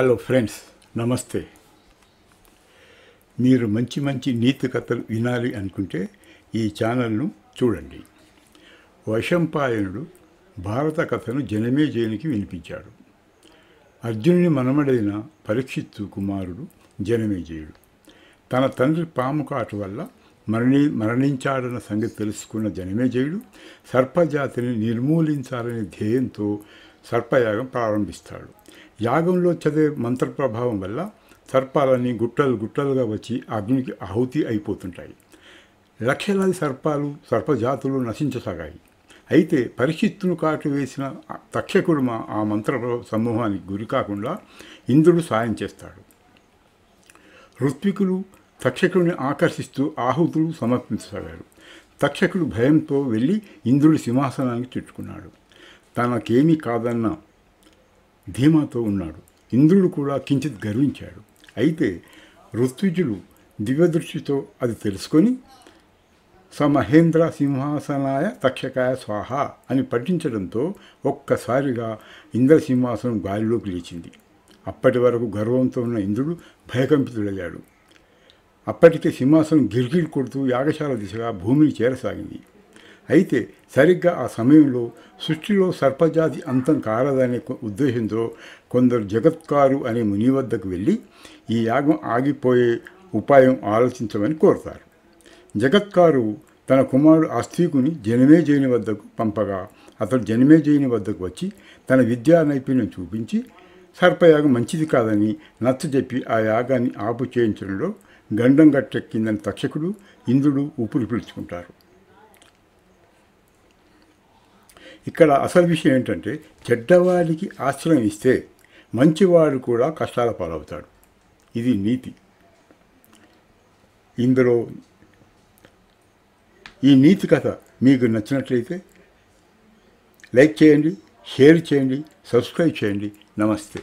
hello friends నమస్తే మీరు మంచి మంచి నీతి కథలు వినాలి అనుకుంటే ఈ ఛానల్ను చూడండి వశంపాయనుడు భారత కథను జనమే జయనికి వినిపించాడు అర్జునుని మనమడైన పరీక్షిత్తు కుమారుడు జనమేజయుడు తన తండ్రి పాము కాటు వల్ల మరణి మరణించాడన్న సంగతి తెలుసుకున్న జనమేజయుడు సర్పజాతిని నిర్మూలించాలనే ధ్యేయంతో సర్పయాగం ప్రారంభిస్తాడు యాగంలో చదివే మంత్ర ప్రభావం వల్ల సర్పాలన్నీ గుట్టలు గుట్టలుగా వచ్చి అగ్నికి ఆహుతి అయిపోతుంటాయి లక్షలాది సర్పాలు సర్పజాతులు నశించసాగాయి అయితే పరిషత్తును కాటు వేసిన తక్షకుడు ఆ మంత్ర సమూహానికి గురి కాకుండా ఇంద్రుడు సాయం చేస్తాడు ఋత్వికులు తక్షకుడిని ఆకర్షిస్తూ ఆహుతులు సమర్పించసాగారు తక్షకుడు భయంతో వెళ్ళి ఇంద్రుడి సింహాసనానికి చుట్టుకున్నాడు తనకేమీ కాదన్న ధీమాతో ఉన్నాడు ఇంద్రుడు కూడా కించిత్ గర్వించాడు అయితే ఋత్విజులు దివ్యదృష్టితో అది తెలుసుకొని సమహేంద్ర సింహాసనాయ తక్షకాయ స్వాహ అని పఠించడంతో ఒక్కసారిగా ఇంద్రసింహాసనం గాలిలోకి లేచింది అప్పటి వరకు గర్వంతో ఉన్న ఇంద్రుడు భయకంపితుడయ్యాడు అప్పటికే సింహాసనం గిరిగిరి కొడుతూ యాగశాల దిశగా భూమిని చేరసాగింది అయితే సరిగ్గా ఆ సమయంలో సృష్టిలో సర్పజాతి అంతం కారదనే ఉద్దేశంతో కొందరు జగత్కారు అనే ముని వద్దకు వెళ్ళి ఈ యాగం ఆగిపోయే ఉపాయం ఆలోచించమని కోరుతారు జగత్కారు తన కుమారుడు ఆస్తికుని జనమేజయుని వద్దకు పంపగా అతడు జనమేజయుని వద్దకు వచ్చి తన విద్యా నైపుణ్యం చూపించి సర్పయాగం మంచిది కాదని నచ్చజెప్పి ఆ యాగాన్ని ఆపు చేయించడంలో గండం గట్టెక్కిందని తక్షకుడు ఇంద్రుడు ఊపిరి పిలుచుకుంటారు ఇక్కడ అసలు విషయం ఏంటంటే చెడ్డవాడికి ఆశ్రయం ఇస్తే మంచివాడు కూడా కష్టాల పాలవుతాడు ఇది నీతి ఇందులో ఈ నీతి కథ మీకు నచ్చినట్లయితే లైక్ చేయండి షేర్ చేయండి సబ్స్క్రైబ్ చేయండి నమస్తే